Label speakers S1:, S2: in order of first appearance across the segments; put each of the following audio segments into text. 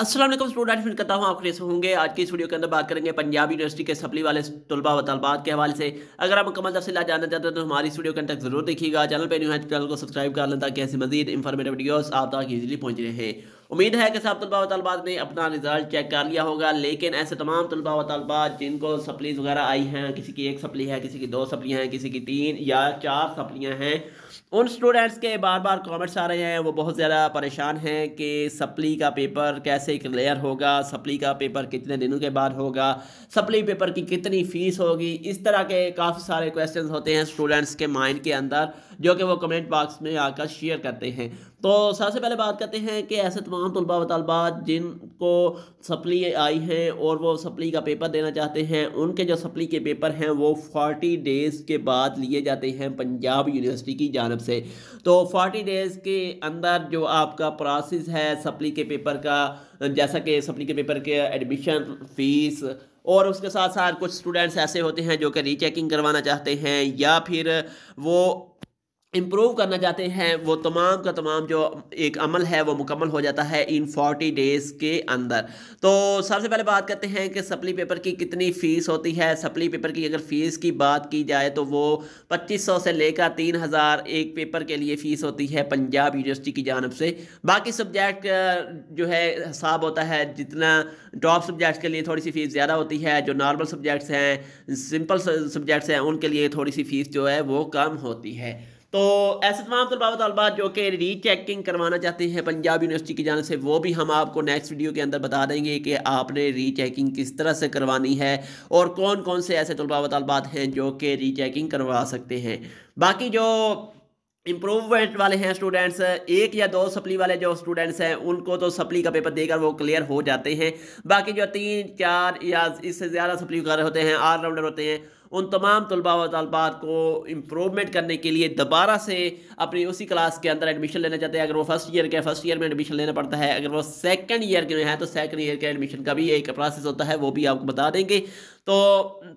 S1: Aslam student फिर करता हूँ आप खरीद होंगे आज की इस वीडियो के अंदर बात करेंगे पंजाब यूनिवर्सिटी के सपली वाले तलबा व तलबात के हवाले से अगर आप मुकमल तफसीला जानना चाहते हैं तो हमारी इस वीडियो के अंदर जरूर देखिएगा चैनल पर न्यू है तो चैनल को सब्सक्राइब कर लें ताकि ऐसी मजीद इंफॉर्मेटिव वीडियोज़ आप तक ईजिली पहुँच रहे हैं उम्मीद है कि सब तलबा व तलबात ने अपना रिज़ल्ट चेक कर लिया होगा लेकिन ऐसे तमाम तलबा व तलबात जिनको सप्लीज़ वगैरह आई हैं किसी की एक सप्ली है किसी की दो सप्लियाँ हैं किसी की तीन या चार सप्लियाँ हैं उन स्टूडेंट्स के बार बार कॉमेंट्स आ रहे हैं वो बहुत ज़्यादा परेशान हैं कि सप्ली का पेपर कैसे क्लियर होगा सप्ली का पेपर कितने दिनों के बाद होगा सप्ली पेपर की कितनी फ़ीस होगी इस तरह के काफ़ी सारे क्वेश्चंस होते हैं स्टूडेंट्स के माइंड के अंदर जो कि वो कमेंट बॉक्स में आकर शेयर करते हैं तो सबसे पहले बात करते हैं कि ऐसे तमाम तमाम तलबा व तलबात जिनको सप्ली आई हैं और वो सप्ली का पेपर देना चाहते हैं उनके जो सप्ली के पेपर हैं वो फोर्टी डेज़ के बाद लिए जाते हैं पंजाब यूनिवर्सिटी की जानब से तो फोर्टी डेज़ के अंदर जो आपका प्रोसेस है सप्ली के पेपर का जैसा कि सप्ली के पेपर के एडमिशन फ़ीस और उसके साथ साथ कुछ स्टूडेंट्स ऐसे होते हैं जो कि रीचेकिंग करवाना चाहते हैं या फिर वो इम्प्रूव करना चाहते हैं वो तमाम का तमाम जो एक अमल है वो मुकम्मल हो जाता है इन फोर्टी डेज़ के अंदर तो सबसे पहले बात करते हैं कि सप्ली पेपर की कितनी फ़ीस होती है सप्ली पेपर की अगर फ़ीस की बात की जाए तो वो पच्चीस सौ से लेकर तीन हज़ार एक पेपर के लिए फ़ीस होती है पंजाब यूनिवर्सिटी की जानब से बाकी सब्जेक्ट जो है हिसाब होता है जितना टॉप सब्जेक्ट्स के लिए थोड़ी सी फ़ीस ज़्यादा होती है जो नॉर्मल सब्जेक्ट्स हैं सिंपल सब्जेक्ट्स हैं उनके लिए थोड़ी सी फ़ीस जो है वो कम होती है तो ऐसे तमाम तलबा तलबा जो कि री चेकिंग करवाना चाहते हैं पंजाब यूनिवर्सिटी की जानब से वो भी हम आपको नेक्स्ट वीडियो के अंदर बता देंगे कि आपने री चेकिंग किस तरह से करवानी है और कौन कौन से ऐसे तलबा तलबात हैं जो कि री चेकिंग करवा सकते हैं बाकी जो इम्प्रूवमेंट वाले हैं स्टूडेंट्स एक या दो सप्ली वाले जो स्टूडेंट्स हैं उनको तो सप्ली का पेपर देकर वो क्लियर हो जाते हैं बाकी जो तीन चार या इससे ज़्यादा सप्ली कर होते हैं ऑलराउंडर होते हैं उन तमाम तलबा व तलबात को इम्प्रूवमेंट करने के लिए दोबारा से अपनी उसी क्लास के अंदर एडमिशन लेना चाहते हैं अगर वो फर्स्ट ईयर के फर्स्ट ईयर में एडमिशन लेना पड़ता है अगर वो सेकेंड ईयर के में तो सेकेंड ईयर के एडमिशन का भी एक प्रोसेस होता है वो भी आपको बता देंगे तो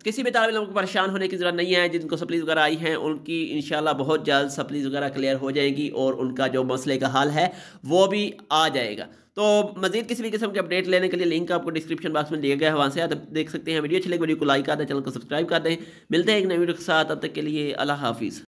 S1: किसी भी तालबिल को परेशान होने की ज़रूरत नहीं है जिनको सप्लीज वगैरह आई हैं उनकी इन बहुत जल्द सप्लीज वगैरह क्लियर हो जाएगी और उनका जो मसले का हाल है वो भी आ जाएगा तो मजीद किसी भी किस्म के अपडेट लेने के लिए लिंक आपको डिस्क्रिप्शन बॉक्स में दिया गया है वहाँ से आप देख सकते हैं वीडियो अच्छी लगे वीडियो को लाइक कर दें चैनल को सब्सक्राइब कर दें मिलते हैं एक नई वीडियो के साथ अब तक के लिए अल्लाह हाफिज़